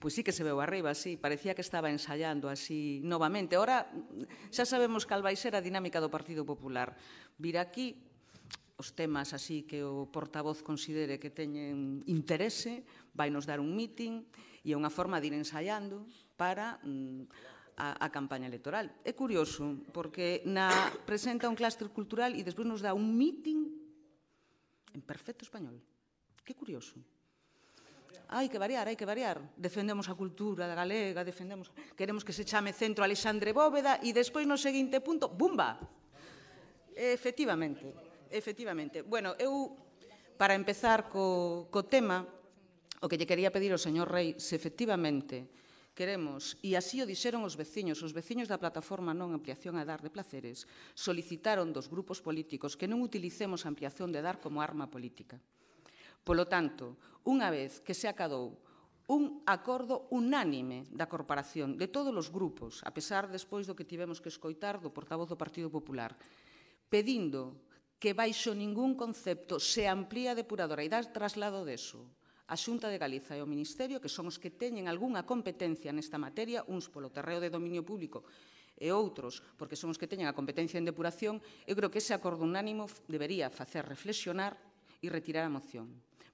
Pois sí que se veu arriba, sí, parecía que estaba ensaiando así novamente. Ora xa sabemos cal vai ser a dinámica do Partido Popular. Vir aquí os temas así que o portavoz considere que teñen interese, vai nos dar un meeting e é unha forma de ir ensaiando para mm, a, a campaña electoral. É curioso, porque na presenta un clúster cultural e despois nos dá un meeting en perfecto español. Que curioso hai que variar, hai que variar. Defendemos a cultura da galega, defendemos, queremos que se chame Centro Alexandre Bóveda e despois no seguinte punto, bumba. Efectivamente, efectivamente. Bueno, eu para empezar co, co tema, o que lle quería pedir ao señor Rei, se efectivamente queremos, e así o dixeron os veciños, os veciños da plataforma non ampliación a dar de placeres, solicitaron dos grupos políticos que non utilicemos a ampliación de dar como arma política. Polo tanto, unha vez que se acadou un acordo unánime da corporación, de todos os grupos, a pesar despois do que tivemos que escoitar do portavoz do Partido Popular, pedindo que baixo ningún concepto se amplía a depuradora e dar traslado deso a Xunta de Galiza e o Ministerio, que son os que teñen algunha competencia nesta materia, uns polo terreo de dominio público e outros porque son os que teñen a competencia en depuración, eu creo que ese acordo unánimo debería facer reflexionar e retirar a moción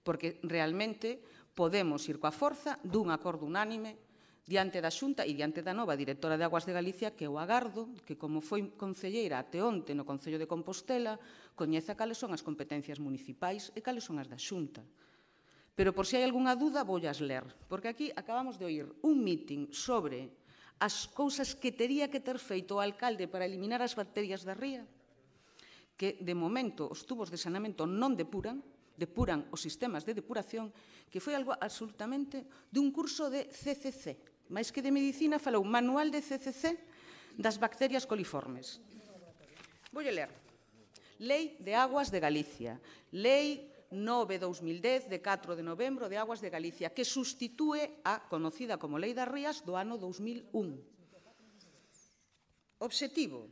porque realmente podemos ir coa forza dun acordo unánime diante da Xunta e diante da nova directora de Aguas de Galicia que o agardo, que como foi concelleira até onte no Concello de Compostela, coñeza cales son as competencias municipais e cales son as da Xunta. Pero por se hai algunha vou as ler, porque aquí acabamos de oír un mítin sobre as cousas que tería que ter feito o alcalde para eliminar as bacterias da ría, que de momento os tubos de sanamento non depuran, depuran os sistemas de depuración, que foi algo absolutamente dun curso de CCC. Mais que de medicina falou manual de CCC das bacterias coliformes. Voy a ler. Lei de Aguas de Galicia. Lei 9-2010 de 4 de novembro de Aguas de Galicia, que sustitúe a conocida como Lei das Rías do ano 2001. Obxectivo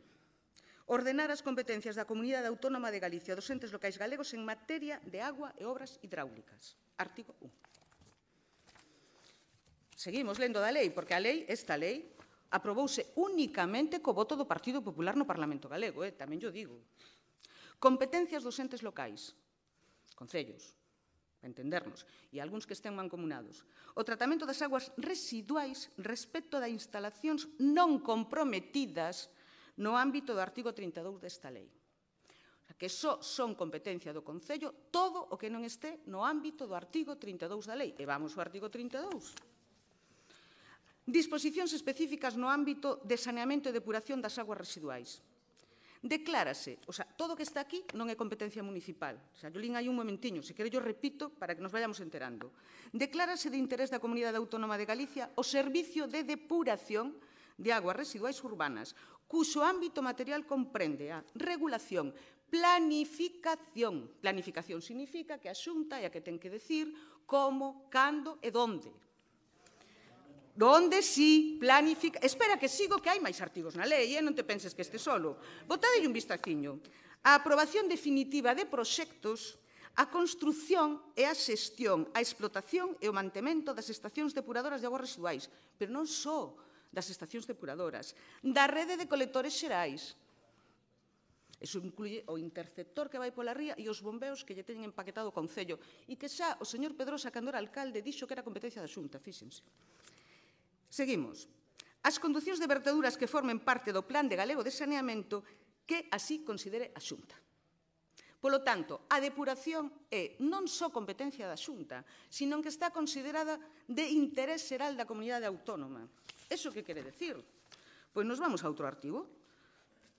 ordenar as competencias da Comunidade Autónoma de Galicia dos entes locais galegos en materia de agua e obras hidráulicas. Artigo 1. Seguimos lendo da lei, porque a lei, esta lei, aprobouse únicamente co voto do Partido Popular no Parlamento Galego, eh? tamén yo digo. Competencias dos entes locais, concellos, para entendernos, e algúns que estén mancomunados. O tratamento das aguas residuais respecto das instalacións non comprometidas no ámbito do artigo 32 desta lei. O sea, que só son competencia do Concello todo o que non este no ámbito do artigo 32 da lei. E vamos ao artigo 32. Disposicións específicas no ámbito de saneamento e depuración das aguas residuais. Declárase, o sea, todo o que está aquí non é competencia municipal. O sea, yo lín aí un momentiño, se quero yo repito para que nos vayamos enterando. Declárase de interés da Comunidade Autónoma de Galicia o servicio de depuración de aguas residuais urbanas, cuso ámbito material comprende a regulación, planificación. Planificación significa que a xunta é a que ten que decir como, cando e donde. Donde si planifica... Espera que sigo que hai máis artigos na lei, eh? non te penses que este solo. Botade un vistaciño. A aprobación definitiva de proxectos a construción e a xestión, a explotación e o mantemento das estacións depuradoras de aguas residuais. Pero non só, das estacións depuradoras, da rede de colectores xerais. Eso incluye o interceptor que vai pola ría e os bombeos que lle teñen empaquetado o Concello e que xa o señor Pedrosa, cando era alcalde, dixo que era competencia da Xunta, fíxense. Seguimos. As conducións de verteduras que formen parte do Plan de Galego de Saneamento que así considere a Xunta. Polo tanto, a depuración é non só competencia da Xunta, sino que está considerada de interés xeral da comunidade autónoma. Eso que quere decir? Pois nos vamos a outro artigo,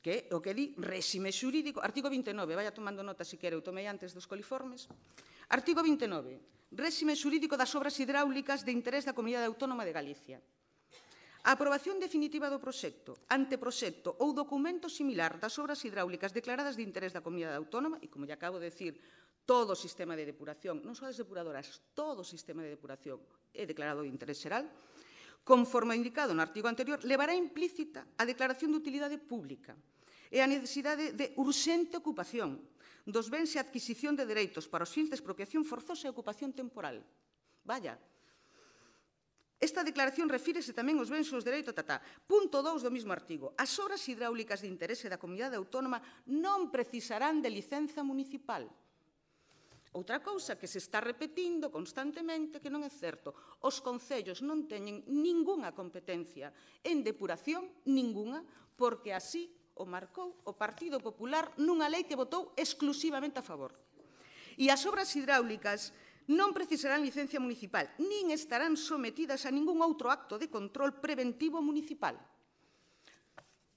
que é o que di réxime xurídico, artigo 29, vaya tomando nota se quere, eu tomei antes dos coliformes. Artigo 29, réxime xurídico das obras hidráulicas de interés da Comunidade Autónoma de Galicia. A aprobación definitiva do proxecto, anteproxecto ou documento similar das obras hidráulicas declaradas de interés da Comunidade Autónoma, e como lle acabo de decir, todo o sistema de depuración, non só as depuradoras, todo o sistema de depuración é declarado de interés xeral, conforme indicado no artigo anterior, levará implícita a declaración de utilidade pública e a necesidade de urxente ocupación dos bens e adquisición de dereitos para os fins de expropiación forzosa e ocupación temporal. Vaya, Esta declaración refírese tamén aos bens aos dereito tata. Punto 2 do mesmo artigo. As obras hidráulicas de interese da comunidade autónoma non precisarán de licenza municipal. Outra cousa que se está repetindo constantemente que non é certo. Os concellos non teñen ningunha competencia en depuración, ningunha, porque así o marcou o Partido Popular nunha lei que votou exclusivamente a favor. E as obras hidráulicas non precisarán licencia municipal, nin estarán sometidas a ningún outro acto de control preventivo municipal.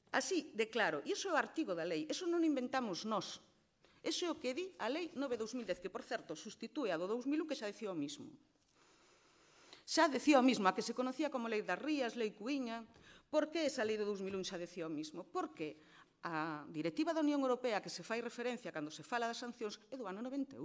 Así, de claro, e iso é o artigo da lei, iso non inventamos nós. Iso é o que di a lei 9-2010, que, por certo, sustitúe a do 2001, que xa decía o mismo. Xa decía o mismo, a que se conocía como lei das rías, lei cuiña. Por que esa lei do 2001 xa decía o mismo? Porque a directiva da Unión Europea que se fai referencia cando se fala das sancións é do ano 91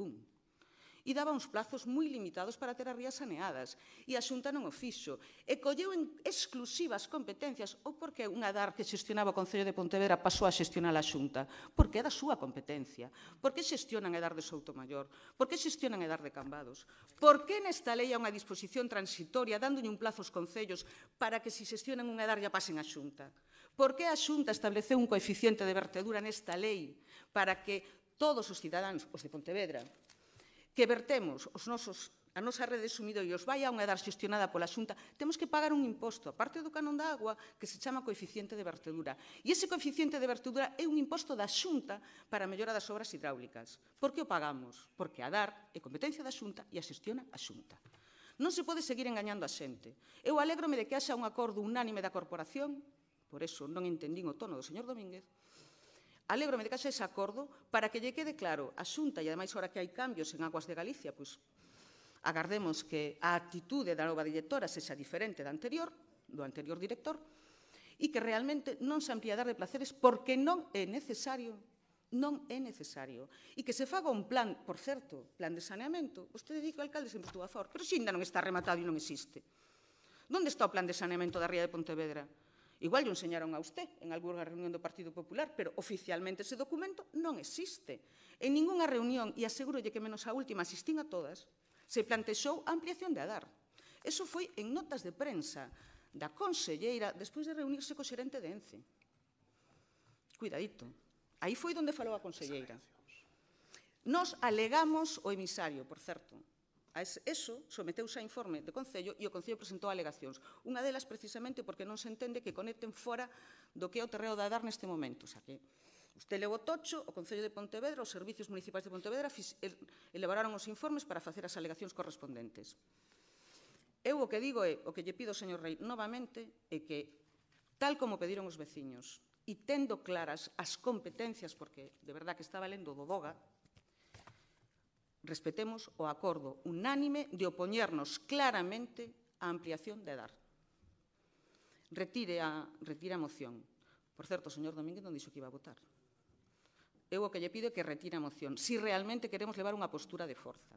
e daba uns plazos moi limitados para ter as rías saneadas. E a Xunta non o fixo. E colleu en exclusivas competencias ou porque unha dar que xestionaba o Concello de Pontevedra pasou a xestionar a Xunta. Porque é da súa competencia. Por que xestionan a dar de Soutomayor? Por que xestionan a dar de Cambados? Por que nesta lei há unha disposición transitoria dándolle un plazo aos concellos para que se xestionan unha dar ya pasen a Xunta? Por que a Xunta estableceu un coeficiente de vertedura nesta lei para que todos os cidadáns, os de Pontevedra, que vertemos os nosos a nosa rede sumido e os vai a unha edad xestionada pola xunta, temos que pagar un imposto, a parte do canon da agua, que se chama coeficiente de vertedura. E ese coeficiente de vertedura é un imposto da xunta para a mellora das obras hidráulicas. Por que o pagamos? Porque a dar é competencia da xunta e a xestiona a xunta. Non se pode seguir engañando a xente. Eu alegrome de que haxa un acordo unánime da corporación, por eso non entendín o tono do señor Domínguez, Alébrome de que ese acordo para que lle quede claro a Xunta, e ademais ora que hai cambios en Aguas de Galicia, pois agardemos que a actitude da nova directora sexa diferente da anterior, do anterior director, e que realmente non se amplía de placeres porque non é necesario non é necesario. E que se faga un plan, por certo, plan de saneamento, vostede di que o alcalde sempre estuvo a favor, pero xinda non está rematado e non existe. Donde está o plan de saneamento da Ría de Pontevedra? Igual lle enseñaron a usted en algunha reunión do Partido Popular, pero oficialmente ese documento non existe. En ningunha reunión, e aseguro que menos a última asistín a todas, se plantexou a ampliación de Adar. Eso foi en notas de prensa da conselleira despois de reunirse co xerente de ENCE. Cuidadito. Aí foi onde falou a conselleira. Nos alegamos o emisario, por certo, A eso someteuse a informe de Concello e o Concello presentou alegacións. Unha delas precisamente porque non se entende que conecten fora do que é o terreo da dar neste momento. Xa que usted levou tocho, o Concello de Pontevedra, os servicios municipais de Pontevedra elevaron os informes para facer as alegacións correspondentes. Eu o que digo é, o que lle pido, señor Rei, novamente, é que, tal como pediron os veciños, e tendo claras as competencias, porque de verdad que estaba lendo do DOGA, respetemos o acordo unánime de opoñernos claramente á ampliación de edad. Retire a, retire a moción. Por certo, o señor Domínguez non dixo que iba a votar. Eu o que lle pido é que retire a moción, se si realmente queremos levar unha postura de forza.